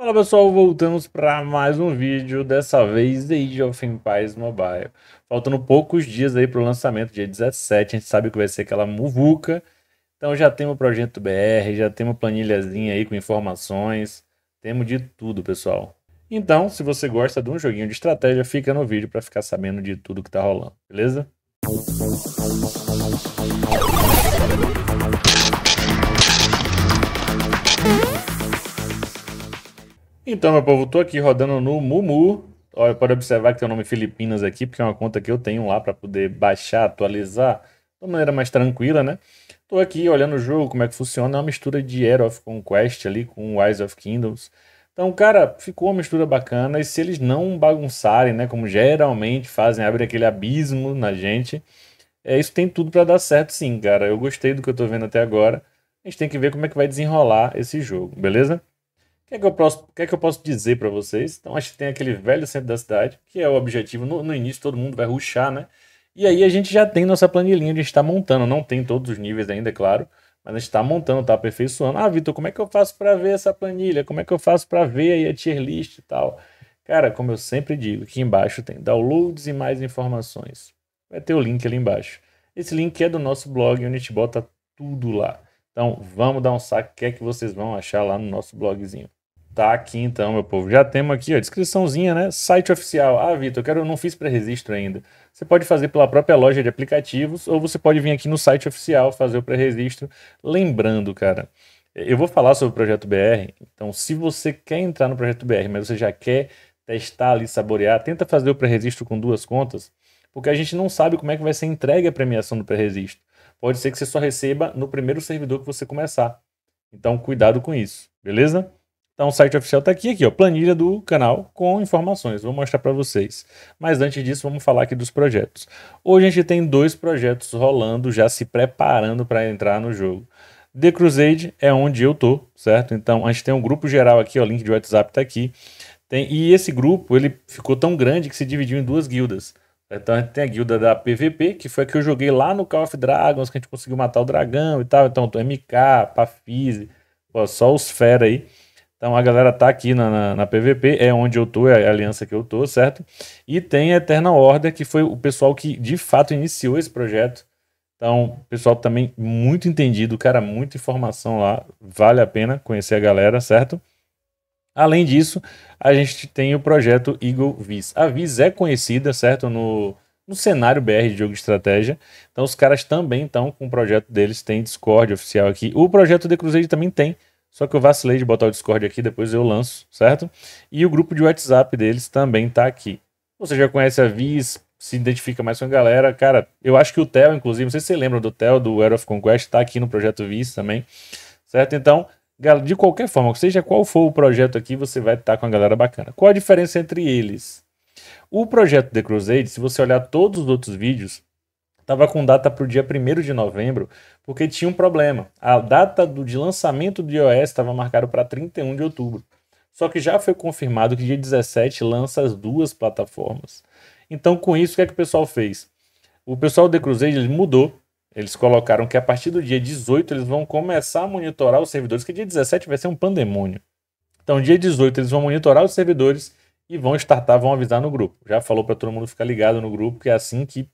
Fala pessoal, voltamos para mais um vídeo, dessa vez Age of Empires Mobile. Faltando poucos dias aí para o lançamento, dia 17, a gente sabe que vai ser aquela muvuca. Então já temos o projeto BR, já temos planilhazinha aí com informações, temos de tudo pessoal. Então, se você gosta de um joguinho de estratégia, fica no vídeo para ficar sabendo de tudo que tá rolando, beleza? Então, meu povo, tô aqui rodando no Mumu. Olha, pode observar que tem o nome Filipinas aqui, porque é uma conta que eu tenho lá para poder baixar, atualizar de uma maneira mais tranquila, né? Tô aqui olhando o jogo, como é que funciona. É uma mistura de Era of Conquest ali com Wise of Kingdoms. Então, cara, ficou uma mistura bacana. E se eles não bagunçarem, né? Como geralmente fazem, abre aquele abismo na gente. É, isso tem tudo para dar certo, sim, cara. Eu gostei do que eu tô vendo até agora. A gente tem que ver como é que vai desenrolar esse jogo, beleza? que, é que, eu, posso, que, é que eu posso dizer para vocês? Então, acho que tem aquele velho centro da cidade, que é o objetivo. No, no início, todo mundo vai ruxar, né? E aí a gente já tem nossa planilhinha, a gente está montando. Não tem todos os níveis ainda, é claro. Mas a gente está montando, está aperfeiçoando. Ah, Vitor, como é que eu faço para ver essa planilha? Como é que eu faço para ver aí a tier list e tal? Cara, como eu sempre digo, aqui embaixo tem downloads e mais informações. Vai ter o link ali embaixo. Esse link é do nosso blog, onde a gente bota tudo lá. Então, vamos dar um saco, o que é que vocês vão achar lá no nosso blogzinho. Tá aqui então, meu povo. Já temos aqui, a descriçãozinha, né? Site oficial. Ah, Vitor, eu quero, eu não fiz pré-registro ainda. Você pode fazer pela própria loja de aplicativos ou você pode vir aqui no site oficial fazer o pré-registro. Lembrando, cara, eu vou falar sobre o Projeto BR. Então, se você quer entrar no Projeto BR, mas você já quer testar ali, saborear, tenta fazer o pré-registro com duas contas, porque a gente não sabe como é que vai ser entregue a premiação do pré-registro. Pode ser que você só receba no primeiro servidor que você começar. Então, cuidado com isso, beleza? Então o site oficial está aqui, aqui, ó, planilha do canal com informações. Vou mostrar para vocês. Mas antes disso, vamos falar aqui dos projetos. Hoje a gente tem dois projetos rolando, já se preparando para entrar no jogo. The Crusade é onde eu tô, certo? Então a gente tem um grupo geral aqui, o link de WhatsApp está aqui. Tem, e esse grupo ele ficou tão grande que se dividiu em duas guildas. Então a gente tem a guilda da PVP, que foi a que eu joguei lá no Call of Dragons, que a gente conseguiu matar o dragão e tal. Então, MK, Pafise, só os fera aí. Então a galera tá aqui na, na, na, PVP, é onde eu tô, é a aliança que eu tô, certo? E tem a Eternal Order, que foi o pessoal que de fato iniciou esse projeto. Então, pessoal também muito entendido, cara, muita informação lá, vale a pena conhecer a galera, certo? Além disso, a gente tem o projeto Eagle Viz. A Viz é conhecida, certo? No, no cenário BR de jogo de estratégia. Então, os caras também estão com o projeto deles, tem Discord oficial aqui. O projeto The Crusade também tem só que eu vacilei de botar o Discord aqui, depois eu lanço, certo? E o grupo de WhatsApp deles também tá aqui. Você já conhece a Viz, se identifica mais com a galera. Cara, eu acho que o Theo, inclusive, não sei se você lembra do Theo, do Era of Conquest, tá aqui no projeto Viz também, certo? Então, de qualquer forma, seja qual for o projeto aqui, você vai estar tá com a galera bacana. Qual a diferença entre eles? O projeto The Crusade, se você olhar todos os outros vídeos, estava com data para o dia 1 de novembro, porque tinha um problema. A data do, de lançamento do iOS estava marcada para 31 de outubro. Só que já foi confirmado que dia 17 lança as duas plataformas. Então, com isso, o que, é que o pessoal fez? O pessoal do The Crusade ele mudou. Eles colocaram que a partir do dia 18 eles vão começar a monitorar os servidores, que dia 17 vai ser um pandemônio. Então, dia 18 eles vão monitorar os servidores e vão startar, vão avisar no grupo. Já falou para todo mundo ficar ligado no grupo, que é assim que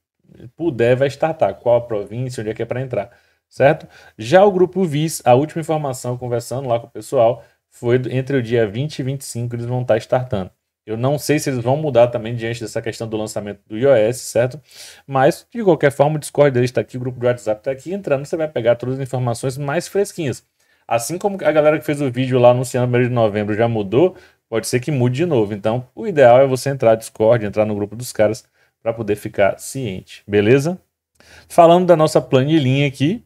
puder, vai startar. Qual a província, onde é que é para entrar, certo? Já o grupo VIS, a última informação, conversando lá com o pessoal, foi entre o dia 20 e 25 eles vão estar tá startando. Eu não sei se eles vão mudar também diante dessa questão do lançamento do iOS, certo? Mas, de qualquer forma, o Discord deles está aqui, o grupo do WhatsApp está aqui. Entrando, você vai pegar todas as informações mais fresquinhas. Assim como a galera que fez o vídeo lá anunciando mês de novembro já mudou, pode ser que mude de novo. Então, o ideal é você entrar no Discord, entrar no grupo dos caras para poder ficar ciente, beleza? Falando da nossa planilhinha aqui,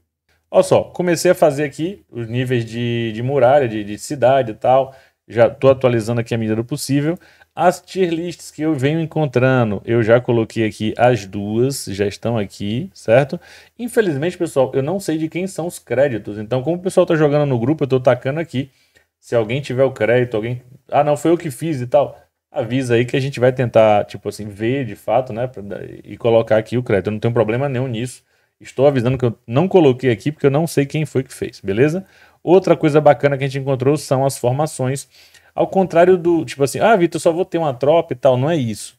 olha só, comecei a fazer aqui os níveis de, de muralha, de, de cidade e tal, já estou atualizando aqui a medida do possível. As tier lists que eu venho encontrando, eu já coloquei aqui as duas, já estão aqui, certo? Infelizmente, pessoal, eu não sei de quem são os créditos, então como o pessoal está jogando no grupo, eu estou tacando aqui. Se alguém tiver o crédito, alguém... Ah, não, foi eu que fiz e tal avisa aí que a gente vai tentar, tipo assim, ver de fato, né? Pra, e colocar aqui o crédito. Eu não tenho problema nenhum nisso. Estou avisando que eu não coloquei aqui porque eu não sei quem foi que fez, beleza? Outra coisa bacana que a gente encontrou são as formações. Ao contrário do, tipo assim, ah, Vitor, só vou ter uma tropa e tal, não é isso.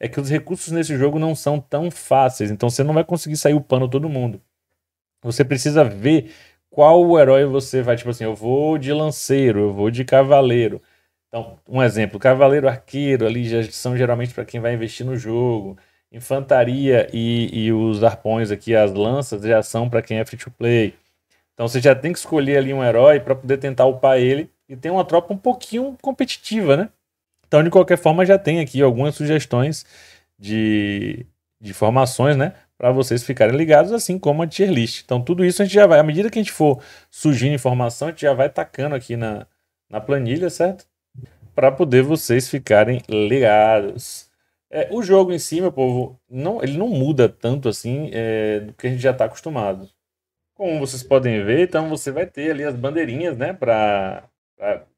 É que os recursos nesse jogo não são tão fáceis, então você não vai conseguir sair o pano todo mundo. Você precisa ver qual herói você vai, tipo assim, eu vou de lanceiro, eu vou de cavaleiro. Então, um exemplo, cavaleiro arqueiro ali já são geralmente para quem vai investir no jogo. Infantaria e, e os arpões aqui, as lanças, já são para quem é free to play. Então você já tem que escolher ali um herói para poder tentar upar ele e tem uma tropa um pouquinho competitiva, né? Então, de qualquer forma, já tem aqui algumas sugestões de, de formações, né? Para vocês ficarem ligados, assim como a tier list. Então, tudo isso a gente já vai, à medida que a gente for surgindo informação, a gente já vai tacando aqui na, na planilha, certo? para poder vocês ficarem ligados. É, o jogo em si, meu povo, não, ele não muda tanto assim é, do que a gente já está acostumado. Como vocês podem ver, então você vai ter ali as bandeirinhas, né, para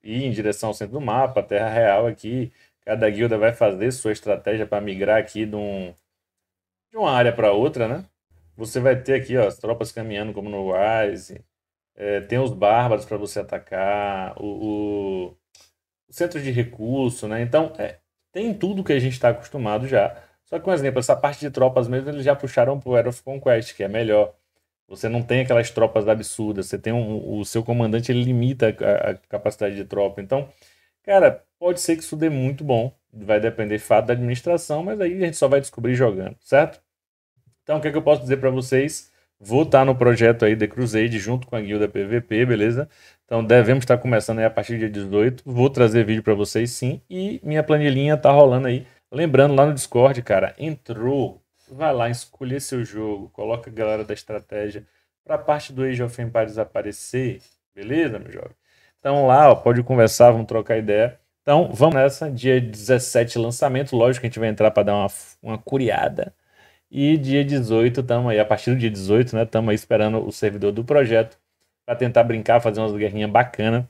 ir em direção ao centro do mapa, terra real aqui. Cada guilda vai fazer sua estratégia para migrar aqui de, um, de uma área para outra, né? Você vai ter aqui ó, as tropas caminhando como no Wise, é, tem os bárbaros para você atacar, o, centro de recurso, né? Então, é, tem tudo que a gente está acostumado já. Só que, por exemplo, essa parte de tropas mesmo, eles já puxaram para o Air of Conquest, que é melhor. Você não tem aquelas tropas absurdas, você tem um, o seu comandante, ele limita a, a capacidade de tropa. Então, cara, pode ser que isso dê muito bom, vai depender fato da administração, mas aí a gente só vai descobrir jogando, certo? Então, o que, é que eu posso dizer para vocês? Vou estar tá no projeto aí The Crusade junto com a guilda PVP, beleza? Então devemos estar começando aí a partir do dia 18. Vou trazer vídeo para vocês sim. E minha planilhinha tá rolando aí. Lembrando, lá no Discord, cara, entrou. Vai lá escolher seu jogo. Coloca a galera da estratégia para a parte do Age of Empires aparecer. Beleza, meu jovem? Então lá, ó, pode conversar, vamos trocar ideia. Então vamos nessa. Dia 17, lançamento. Lógico que a gente vai entrar para dar uma, uma curiada. E dia 18, estamos aí, a partir do dia 18, né? Estamos aí esperando o servidor do projeto para tentar brincar, fazer umas guerrinhas bacana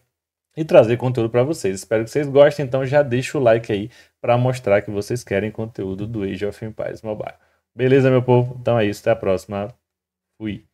e trazer conteúdo para vocês. Espero que vocês gostem, então já deixa o like aí para mostrar que vocês querem conteúdo do Age of Empires Mobile. Beleza, meu povo? Então é isso, até a próxima. Fui.